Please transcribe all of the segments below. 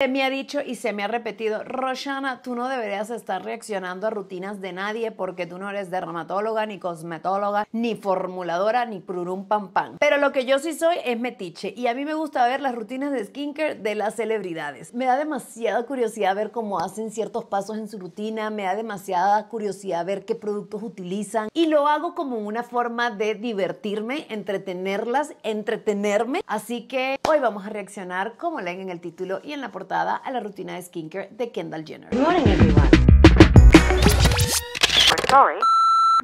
Se me ha dicho y se me ha repetido, Roshana, tú no deberías estar reaccionando a rutinas de nadie porque tú no eres dermatóloga, ni cosmetóloga, ni formuladora, ni prurum pam pam. Pero lo que yo sí soy es metiche y a mí me gusta ver las rutinas de skincare de las celebridades. Me da demasiada curiosidad ver cómo hacen ciertos pasos en su rutina, me da demasiada curiosidad ver qué productos utilizan y lo hago como una forma de divertirme, entretenerlas, entretenerme. Así que hoy vamos a reaccionar, como leen en el título y en la portada portada a la rutina de skincare de Kendall Jenner. Good morning, everyone. We're sorry.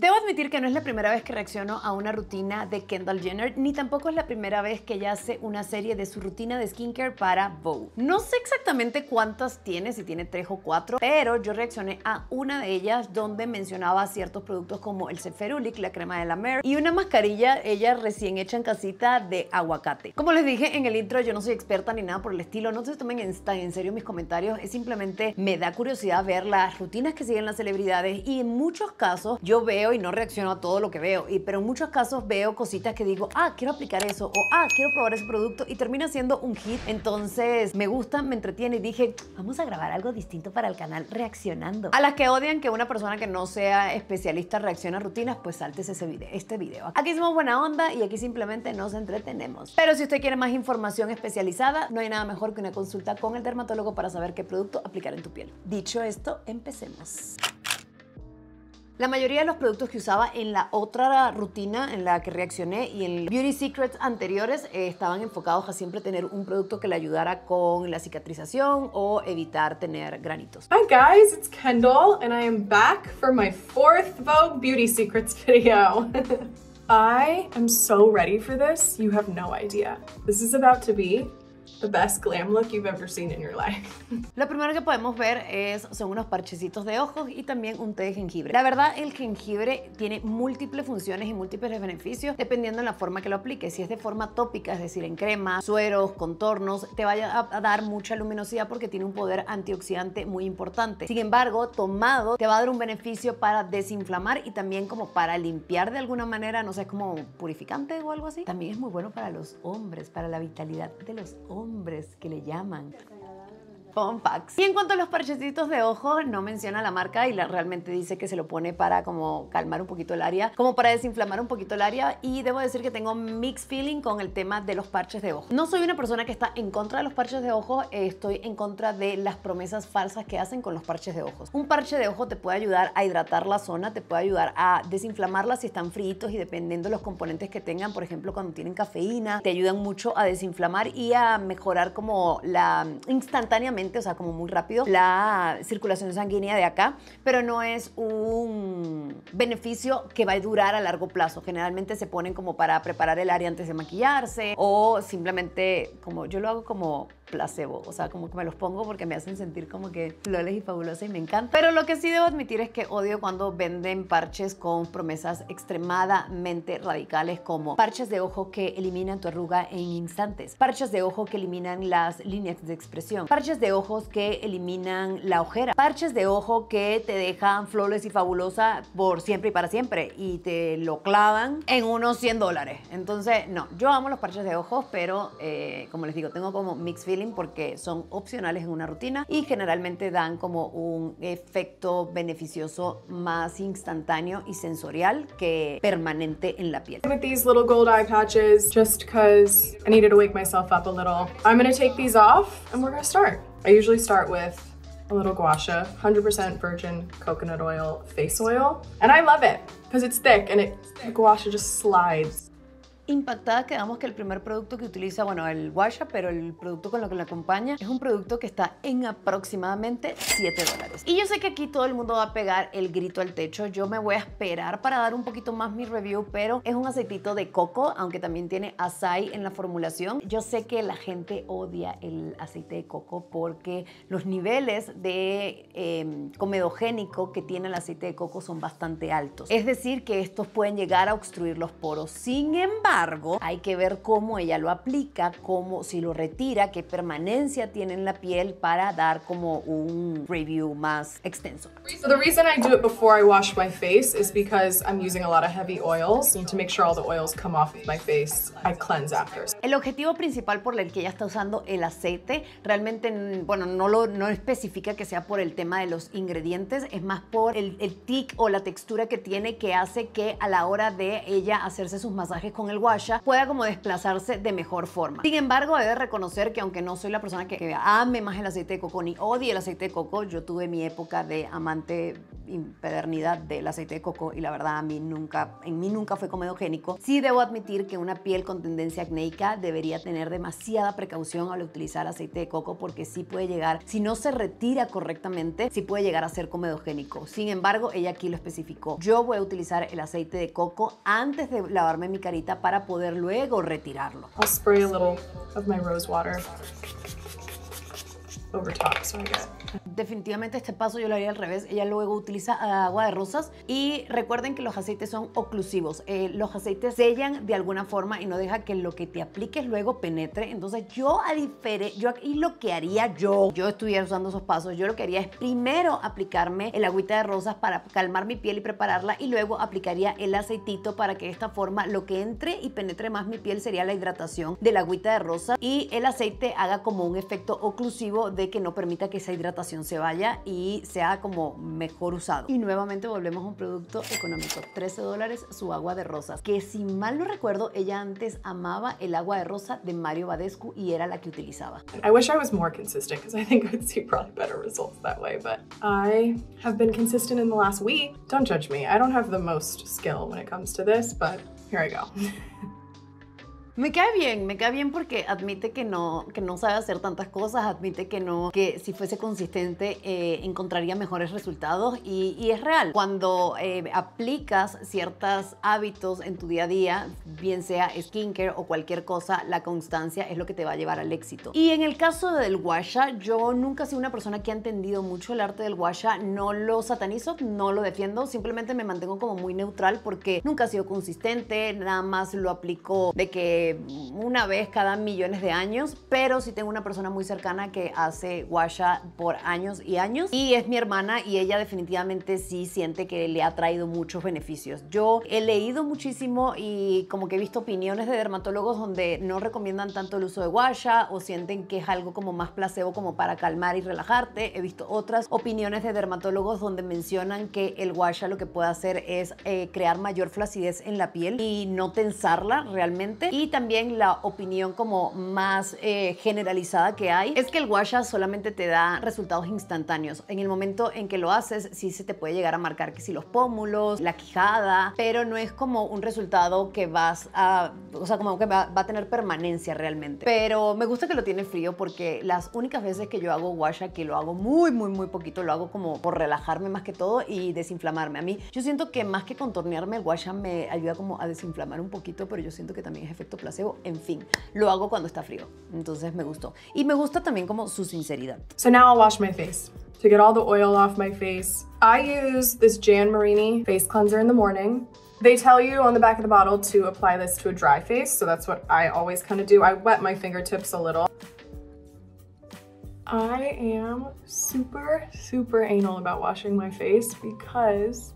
Debo admitir que no es la primera vez que reacciono a una rutina de Kendall Jenner, ni tampoco es la primera vez que ella hace una serie de su rutina de skincare para Vogue. No sé exactamente cuántas tiene, si tiene tres o cuatro, pero yo reaccioné a una de ellas donde mencionaba ciertos productos como el Ceferulic, la crema de la Mer y una mascarilla, ella recién hecha en casita de aguacate. Como les dije en el intro, yo no soy experta ni nada por el estilo, no se tomen en, en serio mis comentarios, es simplemente me da curiosidad ver las rutinas que siguen las celebridades y en muchos casos yo veo y no reacciono a todo lo que veo. Y, pero en muchos casos veo cositas que digo, ah, quiero aplicar eso o ah, quiero probar ese producto y termina siendo un hit. Entonces me gusta, me entretiene y dije, vamos a grabar algo distinto para el canal reaccionando. A las que odian que una persona que no sea especialista reaccione a rutinas, pues saltes ese video, este video. Aquí somos buena onda y aquí simplemente nos entretenemos. Pero si usted quiere más información especializada, no hay nada mejor que una consulta con el dermatólogo para saber qué producto aplicar en tu piel. Dicho esto, empecemos. La mayoría de los productos que usaba en la otra rutina en la que reaccioné y en Beauty Secrets anteriores eh, estaban enfocados a siempre tener un producto que le ayudara con la cicatrización o evitar tener granitos. Hi guys, it's Kendall and I am back for my fourth Vogue Beauty Secrets video. I am so ready for this, you have no idea. This is about to be the best glam look you've ever seen in your life. Lo primero que podemos ver es, son unos parchecitos de ojos y también un té de jengibre. La verdad, el jengibre tiene múltiples funciones y múltiples beneficios dependiendo de la forma que lo apliques. Si es de forma tópica, es decir, en crema, sueros, contornos, te va a dar mucha luminosidad porque tiene un poder antioxidante muy importante. Sin embargo, tomado te va a dar un beneficio para desinflamar y también como para limpiar de alguna manera, no sé, como purificante o algo así. También es muy bueno para los hombres, para la vitalidad de los hombres hombres que le llaman y en cuanto a los parchecitos de ojos, no menciona la marca y realmente dice que se lo pone para como calmar un poquito el área, como para desinflamar un poquito el área. Y debo decir que tengo mixed feeling con el tema de los parches de ojos. No soy una persona que está en contra de los parches de ojos, eh, estoy en contra de las promesas falsas que hacen con los parches de ojos. Un parche de ojo te puede ayudar a hidratar la zona, te puede ayudar a desinflamarla si están fritos y dependiendo los componentes que tengan, por ejemplo, cuando tienen cafeína, te ayudan mucho a desinflamar y a mejorar como la mm, instantáneamente o sea, como muy rápido, la circulación sanguínea de acá, pero no es un beneficio que va a durar a largo plazo. Generalmente se ponen como para preparar el área antes de maquillarse o simplemente como yo lo hago como placebo. O sea, como que me los pongo porque me hacen sentir como que flores y fabulosa y me encanta. Pero lo que sí debo admitir es que odio cuando venden parches con promesas extremadamente radicales como parches de ojo que eliminan tu arruga en instantes, parches de ojo que eliminan las líneas de expresión, parches de ojos que eliminan la ojera, parches de ojo que te dejan flores y fabulosa por siempre y para siempre y te lo clavan en unos 100 dólares. Entonces, no, yo amo los parches de ojos, pero eh, como les digo, tengo como mixed feelings porque son opcionales en una rutina y generalmente dan como un efecto beneficioso más instantáneo y sensorial que permanente en la piel. With these little gold eye patches, just because I needed to wake myself up a little, I'm gonna take these off and we're gonna start. I usually start with a little gua 100% virgin coconut oil face oil, and I love it because it's thick and it the gua just slides impactada quedamos que el primer producto que utiliza, bueno, el Washa, pero el producto con lo que lo acompaña, es un producto que está en aproximadamente 7 dólares. Y yo sé que aquí todo el mundo va a pegar el grito al techo. Yo me voy a esperar para dar un poquito más mi review, pero es un aceitito de coco, aunque también tiene asai en la formulación. Yo sé que la gente odia el aceite de coco porque los niveles de em, comedogénico que tiene el aceite de coco son bastante altos. Es decir, que estos pueden llegar a obstruir los poros. Sin embargo, hay que ver cómo ella lo aplica, cómo si lo retira, qué permanencia tiene en la piel para dar como un review más extenso. El objetivo principal por el que ella está usando el aceite realmente bueno, no lo no especifica que sea por el tema de los ingredientes, es más por el, el tic o la textura que tiene que hace que a la hora de ella hacerse sus masajes con el pueda como desplazarse de mejor forma. Sin embargo, he reconocer que aunque no soy la persona que ame más el aceite de coco ni odie el aceite de coco, yo tuve mi época de amante impedernidad del aceite de coco y la verdad a mí nunca, en mí nunca fue comedogénico. Sí debo admitir que una piel con tendencia acnéica debería tener demasiada precaución al utilizar aceite de coco porque sí puede llegar, si no se retira correctamente, sí puede llegar a ser comedogénico. Sin embargo, ella aquí lo especificó. Yo voy a utilizar el aceite de coco antes de lavarme mi carita para poder luego retirarlo. I'll spray a little of my rose water over top so I get definitivamente este paso yo lo haría al revés. Ella luego utiliza ah, agua de rosas y recuerden que los aceites son oclusivos. Eh, los aceites sellan de alguna forma y no deja que lo que te apliques luego penetre. Entonces yo a difere, yo aquí lo que haría yo, yo estuviera usando esos pasos, yo lo que haría es primero aplicarme el agüita de rosas para calmar mi piel y prepararla y luego aplicaría el aceitito para que de esta forma lo que entre y penetre más mi piel sería la hidratación del agüita de rosas y el aceite haga como un efecto oclusivo de que no permita que esa hidratación se vaya y sea como mejor usado. Y nuevamente volvemos a un producto económico, 13 dólares su agua de rosas, que si mal no recuerdo, ella antes amaba el agua de rosa de Mario Badescu y era la que utilizaba. I wish I was more consistent because I think I'd see probably better results that way, but I have been consistent in the last week. Don't judge me. I don't have the most skill when it comes to this, but here I go. Me cae bien, me cae bien porque admite que no, que no sabe hacer tantas cosas, admite que no, que si fuese consistente eh, encontraría mejores resultados y, es real. Cuando eh, aplicas ciertos hábitos en tu día a día, bien sea skincare o cualquier cosa, la constancia es lo que te va a llevar al éxito. Y en el caso del washa, yo nunca he sido una persona que ha entendido mucho el arte del washa, no lo satanizo, no lo defiendo, simplemente me mantengo como muy neutral porque nunca ha sido consistente, nada más lo aplico de que eh, una vez cada millones de años, pero sí tengo una persona muy cercana que hace guasha por años y años y es mi hermana y ella definitivamente sí siente que le ha traído muchos beneficios. Yo he leído muchísimo y como que he visto opiniones de dermatólogos donde no recomiendan tanto el uso de guasha o sienten que es algo como más placebo como para calmar y relajarte. He visto otras opiniones de dermatólogos donde mencionan que el guasha lo que puede hacer es eh, crear mayor flacidez en la piel y no tensarla realmente y también la opinión como más eh, generalizada que hay es que el washa solamente te da resultados instantáneos. En el momento en que lo haces, sí se te puede llegar a marcar que si los pómulos, la quijada, pero no es como un resultado que vas a, o sea, como que va, a tener permanencia realmente. Pero me gusta que lo tiene frío porque las únicas veces que yo hago washa, que lo hago muy, muy, muy poquito, lo hago como por relajarme más que todo y desinflamarme. A mí, yo siento que más que contornearme, el washa me ayuda como a desinflamar un poquito, pero yo siento que también es efecto placebo, en fin, lo hago cuando está frío. Entonces me gustó. Y me gusta también como su sinceridad. So now I'll wash my face. To get all the oil off my face, I use this Jan Marini face cleanser in the morning. They tell you on the back of the bottle to apply this to a dry face, so that's what I always kind of do. I wet my fingertips a little. I am super, super anal about washing my face because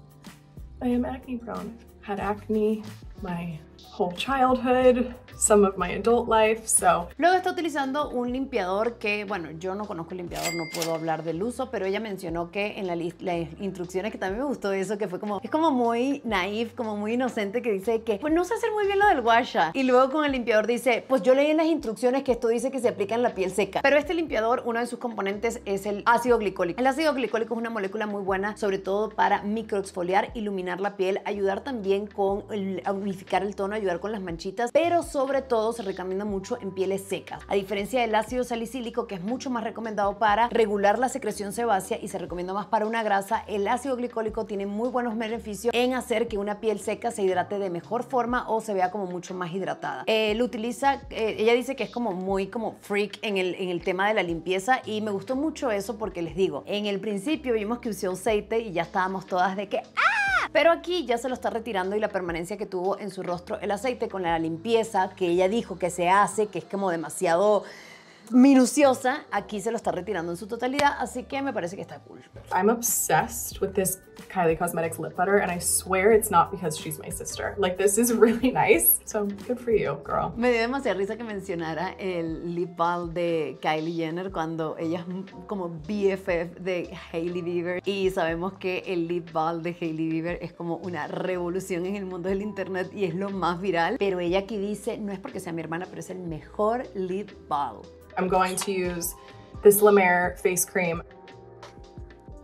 I am acne prone. had acne my whole childhood, some of my adult life, so. Luego está utilizando un limpiador que, bueno, yo no conozco el limpiador, no puedo hablar del uso, pero ella mencionó que en la las instrucciones que también me gustó eso, que fue como, es como muy naif, como muy inocente, que dice que, pues no sé hacer muy bien lo del washa. Y luego con el limpiador dice, pues yo leí en las instrucciones que esto dice que se aplica en la piel seca. Pero este limpiador, uno de sus componentes es el ácido glicólico. El ácido glicólico es una molécula muy buena, sobre todo para microexfoliar, iluminar la piel, ayudar también con el, el tono ayudar con las manchitas, pero sobre todo se recomienda mucho en pieles secas. A diferencia del ácido salicílico, que es mucho más recomendado para regular la secreción sebácea y se recomienda más para una grasa, el ácido glicólico tiene muy buenos beneficios en hacer que una piel seca se hidrate de mejor forma o se vea como mucho más hidratada. Eh, lo utiliza, eh, ella dice que es como muy como freak en el, en el tema de la limpieza y me gustó mucho eso porque les digo, en el principio vimos que usó aceite y ya estábamos todas de que ¡ah! Pero aquí ya se lo está retirando y la permanencia que tuvo en su rostro el aceite con la limpieza que ella dijo que se hace, que es como demasiado minuciosa, aquí se lo está retirando en su totalidad, así que me parece que está cool. I'm obsessed with this Kylie Cosmetics lip butter and I swear it's not because she's my sister. Like this is really nice. So good for you, girl. Me dio demasiada risa que mencionara el lip balm de Kylie Jenner cuando ella es como BFF de Hailey Bieber y sabemos que el lip balm de Hailey Bieber es como una revolución en el mundo del internet y es lo más viral, pero ella aquí dice, no es porque sea mi hermana, pero es el mejor lip balm. I'm going to use this La Mer face cream.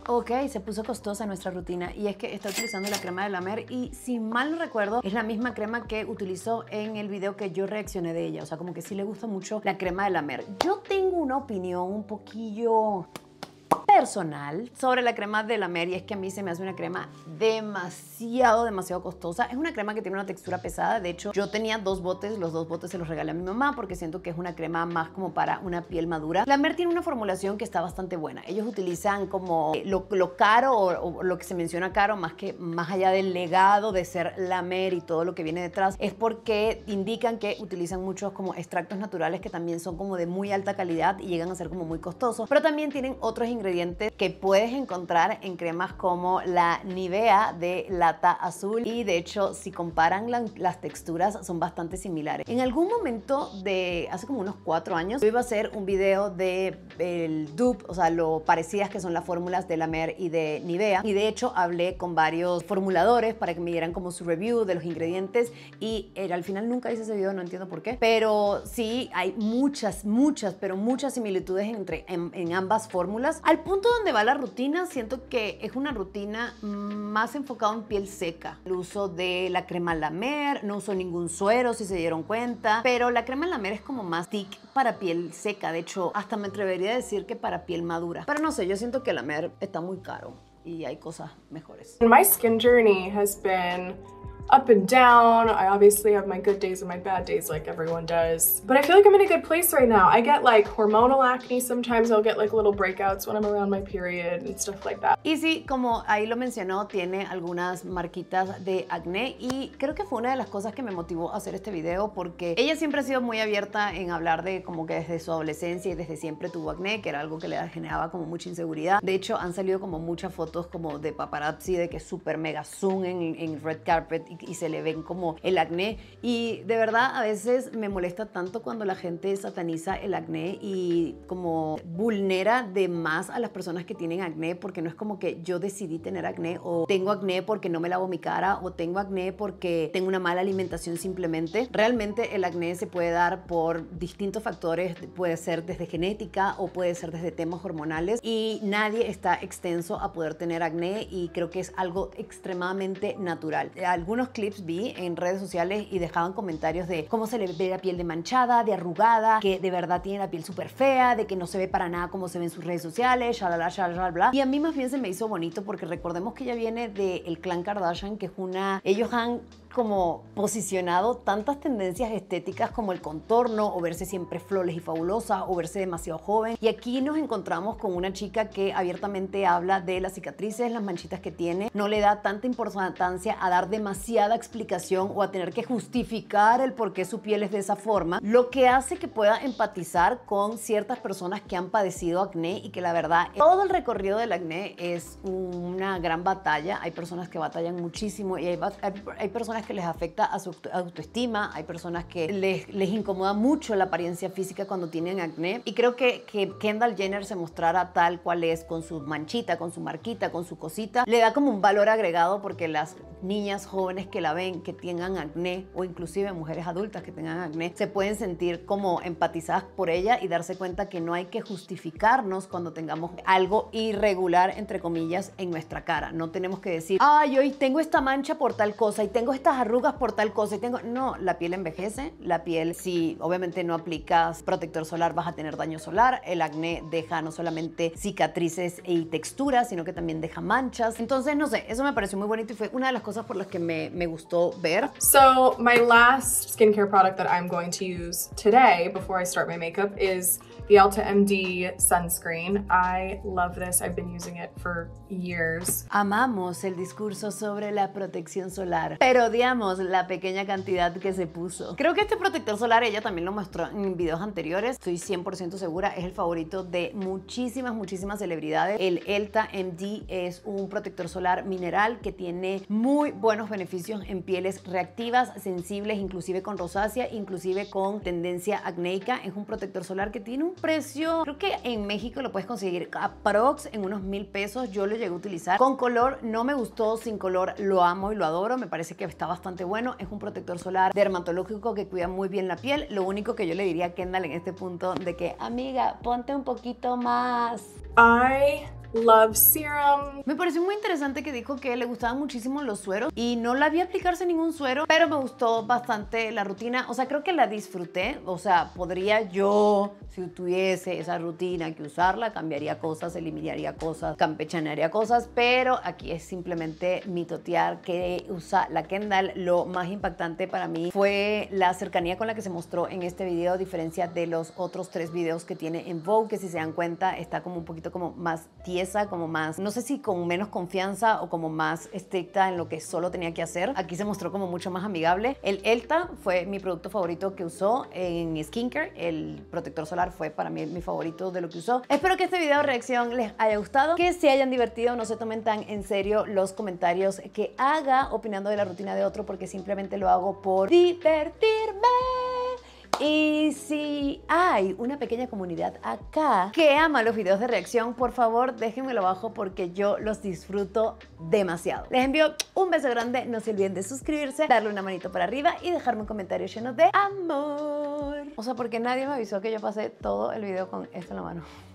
Ok, se puso costosa nuestra rutina y es que está utilizando la crema de la Mer y si mal no recuerdo es la misma crema que utilizó en el video que yo reaccioné de ella, o sea como que sí le gusta mucho la crema de la Mer. Yo tengo una opinión un poquillo personal sobre la crema de la Mer y es que a mí se me hace una crema demasiado, demasiado costosa. Es una crema que tiene una textura pesada. De hecho, yo tenía dos botes, los dos botes se los regalé a mi mamá porque siento que es una crema más como para una piel madura. La Mer tiene una formulación que está bastante buena. Ellos utilizan como eh, lo, caro o, lo que se menciona caro más que más allá del legado de ser la Mer y todo lo que viene detrás es porque indican que utilizan muchos como extractos naturales que también son como de muy alta calidad y llegan a ser como muy costosos, pero también tienen otros ingredientes que puedes encontrar en cremas como la Nivea de lata azul y de hecho si comparan las texturas son bastante similares. En algún momento de hace como unos cuatro años yo iba a hacer un video de el dupe, o sea lo parecidas que son las fórmulas de la Mer y de Nivea y de hecho hablé con varios formuladores para que me dieran como su review de los ingredientes y eh, al final nunca hice ese video, no entiendo por qué, pero sí hay muchas, muchas, pero muchas similitudes entre en ambas fórmulas al punto donde va la rutina, siento que es una rutina más enfocada en piel seca. El uso de la crema lamer, no uso ningún suero si se dieron cuenta, pero la crema lamer es como más thick para piel seca. De hecho, hasta me atrevería a decir que para piel madura. Pero no sé, yo siento que lamer está muy caro y hay cosas mejores. My skin journey has been up and down. I obviously have my good days and my bad days like everyone does. But I feel like I'm in a good place right now. I get like hormonal acne sometimes. I'll get like little breakouts when I'm around my period and stuff like that. Y sí, como ahí lo mencionó, tiene algunas marquitas de acné y creo que fue una de las cosas que me motivó a hacer este video porque ella siempre ha sido muy abierta en hablar de como que desde su adolescencia y desde siempre tuvo acné, que era algo que le generaba como mucha inseguridad. De hecho, han salido como muchas fotos como de paparazzi de que súper mega zoom en, en red carpet y y, se le ven como el acné. Y de verdad a veces me molesta tanto cuando la gente sataniza el acné y como vulnera de más a las personas que tienen acné porque no es como que yo decidí tener acné o tengo acné porque no me lavo mi cara o tengo acné porque tengo una mala alimentación simplemente. Realmente el acné se puede dar por distintos factores, puede ser desde genética o puede ser desde temas hormonales y nadie está extenso a poder tener acné y creo que es algo extremadamente natural. Algunos clips vi en redes sociales y dejaban comentarios de cómo se le ve la piel de manchada, de arrugada, que de verdad tiene la piel súper fea, de que no se ve para nada como se ve en sus redes sociales, shalala, bla. Y a mí más bien se me hizo bonito porque recordemos que ella viene del clan Kardashian, que es una... Ellos han como posicionado tantas tendencias estéticas como el contorno o verse siempre flores y fabulosa o verse demasiado joven. Y aquí nos encontramos con una chica que abiertamente habla de las cicatrices, las manchitas que tiene, no le da tanta importancia a dar demasiada explicación o a tener que justificar el por qué su piel es de esa forma, lo que hace que pueda empatizar con ciertas personas que han padecido acné y que la verdad todo el recorrido del acné es una gran batalla. Hay personas que batallan muchísimo y hay, hay, hay personas que les afecta a su autoestima, hay personas que les, les incomoda mucho la apariencia física cuando tienen acné. Y creo que, que Kendall Jenner se mostrara tal cual es, con su manchita, con su marquita, con su cosita, le da como un valor agregado porque las niñas jóvenes que la ven, que tengan acné, o inclusive mujeres adultas que tengan acné, se pueden sentir como empatizadas por ella y darse cuenta que no hay que justificarnos cuando tengamos algo irregular, entre comillas, en nuestra cara. No tenemos que decir, ay, hoy tengo esta mancha por tal cosa y tengo estas arrugas por tal cosa y tengo... No, la piel envejece, la piel si obviamente no aplicas protector solar vas a tener daño solar, el acné deja no solamente cicatrices y texturas, sino que también deja manchas. Entonces, no sé, eso me pareció muy bonito y fue una de las cosas por las que me, gustó ver. So, my last skincare product that I'm going to use today before I start my makeup is the Alta MD sunscreen. I love this. I've been using it for years. Amamos el discurso sobre la protección solar, pero la pequeña cantidad que se puso. Creo que este protector solar, ella también lo mostró en videos anteriores, estoy 100% segura, es el favorito de muchísimas, muchísimas celebridades. El Elta MD es un protector solar mineral que tiene muy buenos beneficios en pieles reactivas, sensibles, inclusive con rosácea, inclusive con tendencia acnéica. Es un protector solar que tiene un precio, creo que en México lo puedes conseguir aprox en unos mil pesos. Yo lo llegué a utilizar con color, no me gustó, sin color lo amo y lo adoro, me parece que está bastante bueno. Es un protector solar dermatológico que cuida muy bien la piel. Lo único que yo le diría a Kendall en este punto de que, amiga, ponte un poquito más. I Love Serum. Me pareció muy interesante que dijo que le gustaban muchísimo los sueros y no la vi aplicarse ningún suero, pero me gustó bastante la rutina. O sea, creo que la disfruté. O sea, podría yo, si tuviese esa rutina, que usarla, cambiaría cosas, eliminaría cosas, campechanearía cosas, pero aquí es simplemente mitotear que usa la Kendall. Lo más impactante para mí fue la cercanía con la que se mostró en este video, a diferencia de los otros tres videos que tiene en Vogue, que si se dan cuenta está como un poquito como más tieso como más, no sé si con menos confianza o como más estricta en lo que solo tenía que hacer. Aquí se mostró como mucho más amigable. El Elta fue mi producto favorito que usó en skincare. El protector solar fue para mí mi favorito de lo que usó. Espero que este video de reacción les haya gustado, que se hayan divertido, no se tomen tan en serio los comentarios que haga opinando de la rutina de otro porque simplemente lo hago por divertirme. Y si hay una pequeña comunidad acá que ama los videos de reacción, por favor déjenmelo abajo porque yo los disfruto demasiado. Les envío un beso grande, no se olviden de suscribirse, darle una manito para arriba y dejarme un comentario lleno de amor. O sea, porque nadie me avisó que yo pasé todo el video con esto en la mano.